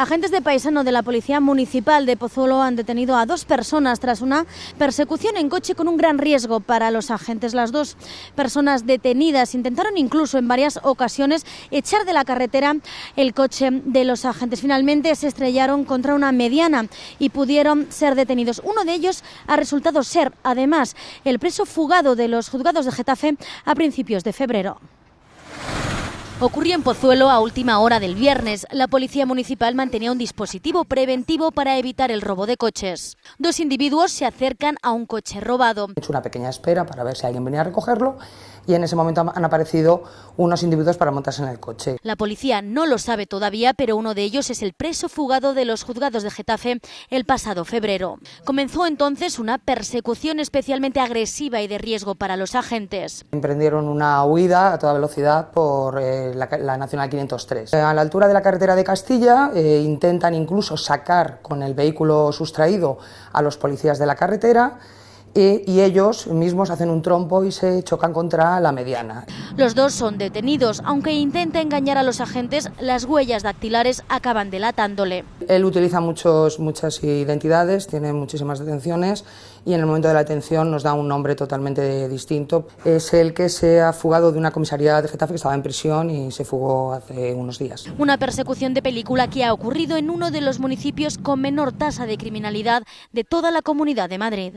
Agentes de paisano de la Policía Municipal de Pozuelo han detenido a dos personas tras una persecución en coche con un gran riesgo para los agentes. Las dos personas detenidas intentaron incluso en varias ocasiones echar de la carretera el coche de los agentes. Finalmente se estrellaron contra una mediana y pudieron ser detenidos. Uno de ellos ha resultado ser, además, el preso fugado de los juzgados de Getafe a principios de febrero. Ocurrió en Pozuelo a última hora del viernes. La policía municipal mantenía un dispositivo preventivo para evitar el robo de coches. Dos individuos se acercan a un coche robado. He hecho una pequeña espera para ver si alguien venía a recogerlo y en ese momento han aparecido unos individuos para montarse en el coche. La policía no lo sabe todavía, pero uno de ellos es el preso fugado de los juzgados de Getafe el pasado febrero. Comenzó entonces una persecución especialmente agresiva y de riesgo para los agentes. Emprendieron una huida a toda velocidad por eh, la, Nacional 503. Eh, a la altura de la carretera de Castilla eh, intentan incluso sacar con el vehículo sustraído a los policías de la carretera y, ellos mismos hacen un trompo y se chocan contra la mediana. Los dos son detenidos. Aunque intenta engañar a los agentes, las huellas dactilares acaban delatándole. Él utiliza muchos, muchas identidades, tiene muchísimas detenciones y en el momento de la detención nos da un nombre totalmente distinto. Es el que se ha fugado de una comisaría de Getafe que estaba en prisión y se fugó hace unos días. Una persecución de película que ha ocurrido en uno de los municipios con menor tasa de criminalidad de toda la comunidad de Madrid.